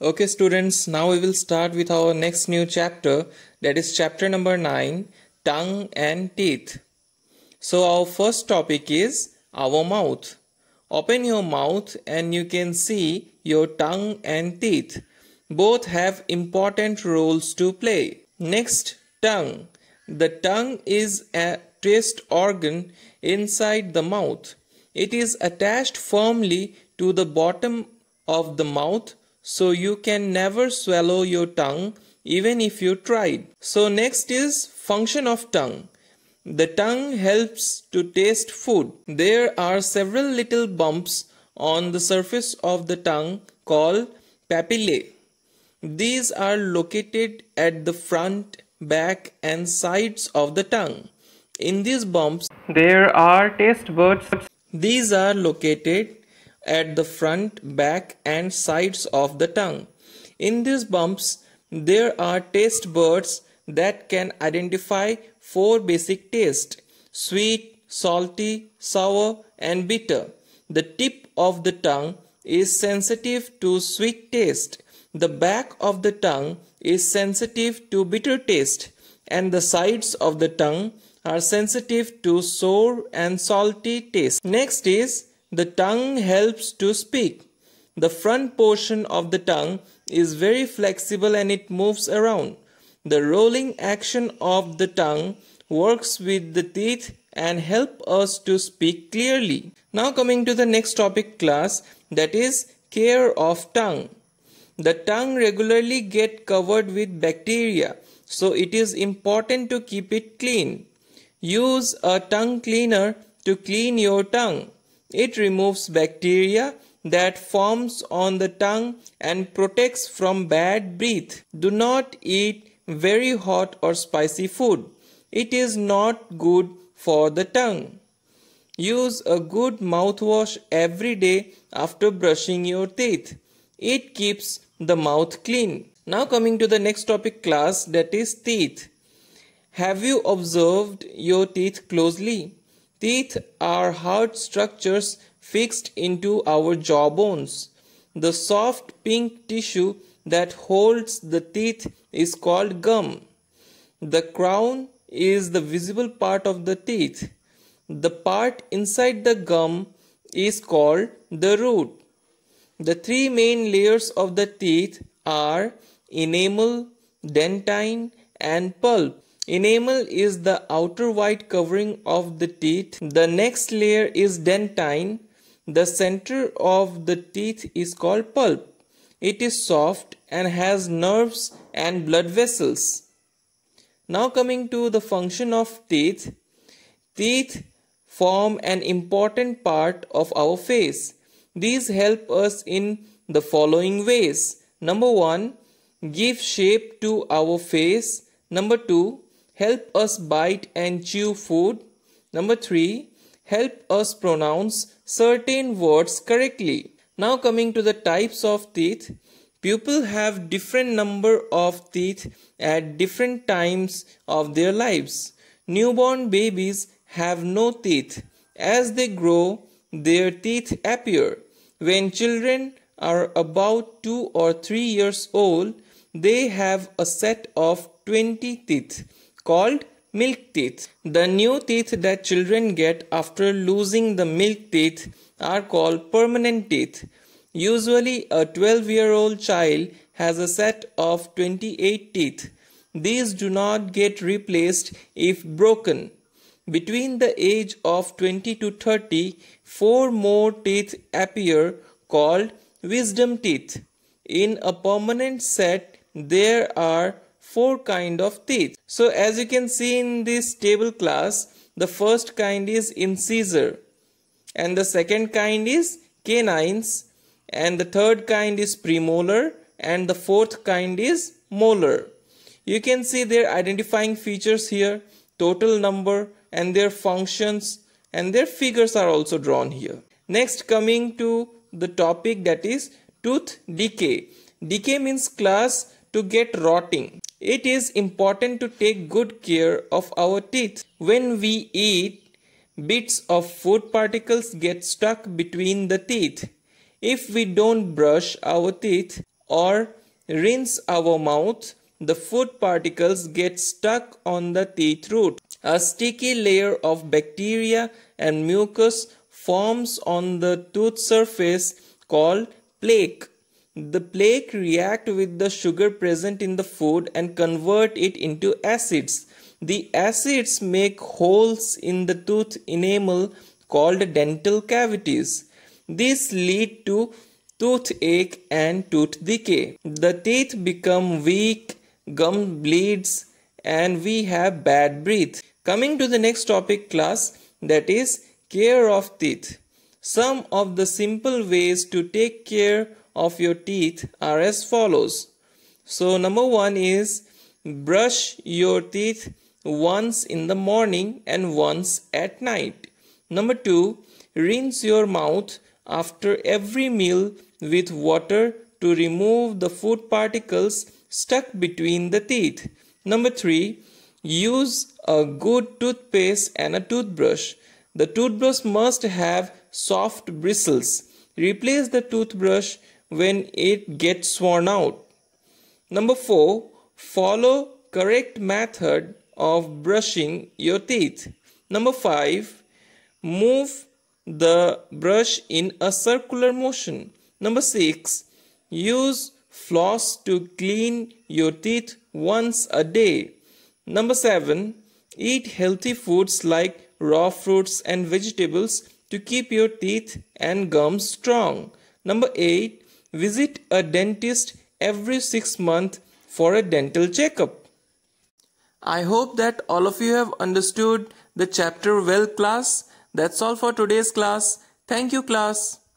Okay students, now we will start with our next new chapter that is chapter number 9 Tongue and Teeth. So our first topic is our mouth. Open your mouth and you can see your tongue and teeth. Both have important roles to play. Next, tongue. The tongue is a taste organ inside the mouth. It is attached firmly to the bottom of the mouth so you can never swallow your tongue even if you tried. So next is function of tongue. The tongue helps to taste food. There are several little bumps on the surface of the tongue called papillae. These are located at the front, back and sides of the tongue. In these bumps, there are taste buds. These are located at the front, back, and sides of the tongue. In these bumps, there are taste buds that can identify four basic tastes sweet, salty, sour, and bitter. The tip of the tongue is sensitive to sweet taste, the back of the tongue is sensitive to bitter taste, and the sides of the tongue are sensitive to sour and salty taste. Next is the tongue helps to speak. The front portion of the tongue is very flexible and it moves around. The rolling action of the tongue works with the teeth and help us to speak clearly. Now coming to the next topic class that is care of tongue. The tongue regularly get covered with bacteria so it is important to keep it clean. Use a tongue cleaner to clean your tongue. It removes bacteria that forms on the tongue and protects from bad breath. Do not eat very hot or spicy food. It is not good for the tongue. Use a good mouthwash every day after brushing your teeth. It keeps the mouth clean. Now coming to the next topic class that is teeth. Have you observed your teeth closely? Teeth are hard structures fixed into our jaw bones. The soft pink tissue that holds the teeth is called gum. The crown is the visible part of the teeth. The part inside the gum is called the root. The three main layers of the teeth are enamel, dentine, and pulp. Enamel is the outer white covering of the teeth. The next layer is dentine. The center of the teeth is called pulp. It is soft and has nerves and blood vessels. Now coming to the function of teeth. Teeth form an important part of our face. These help us in the following ways. Number 1. Give shape to our face. Number 2 help us bite and chew food. Number three, help us pronounce certain words correctly. Now coming to the types of teeth. People have different number of teeth at different times of their lives. Newborn babies have no teeth. As they grow, their teeth appear. When children are about 2 or 3 years old, they have a set of 20 teeth called milk teeth. The new teeth that children get after losing the milk teeth are called permanent teeth. Usually, a 12 year old child has a set of 28 teeth. These do not get replaced if broken. Between the age of 20 to 30, four more teeth appear called wisdom teeth. In a permanent set, there are four kind of teeth. So as you can see in this table class, the first kind is incisor and the second kind is canines and the third kind is premolar and the fourth kind is molar. You can see their identifying features here, total number and their functions and their figures are also drawn here. Next coming to the topic that is tooth decay. Decay means class to get rotting. It is important to take good care of our teeth. When we eat, bits of food particles get stuck between the teeth. If we don't brush our teeth or rinse our mouth, the food particles get stuck on the teeth root. A sticky layer of bacteria and mucus forms on the tooth surface called plaque. The plaque react with the sugar present in the food and convert it into acids. The acids make holes in the tooth enamel called dental cavities. This lead to toothache and tooth decay. The teeth become weak, gum bleeds and we have bad breath. Coming to the next topic class that is care of teeth. Some of the simple ways to take care of your teeth are as follows. So number one is brush your teeth once in the morning and once at night. Number two, rinse your mouth after every meal with water to remove the food particles stuck between the teeth. Number three, use a good toothpaste and a toothbrush. The toothbrush must have soft bristles. Replace the toothbrush when it gets worn out. Number 4. Follow correct method of brushing your teeth. Number 5. Move the brush in a circular motion. Number 6. Use floss to clean your teeth once a day. Number 7. Eat healthy foods like raw fruits and vegetables to keep your teeth and gums strong. Number 8 visit a dentist every 6 months for a dental checkup. I hope that all of you have understood the chapter well class. That's all for today's class. Thank you class.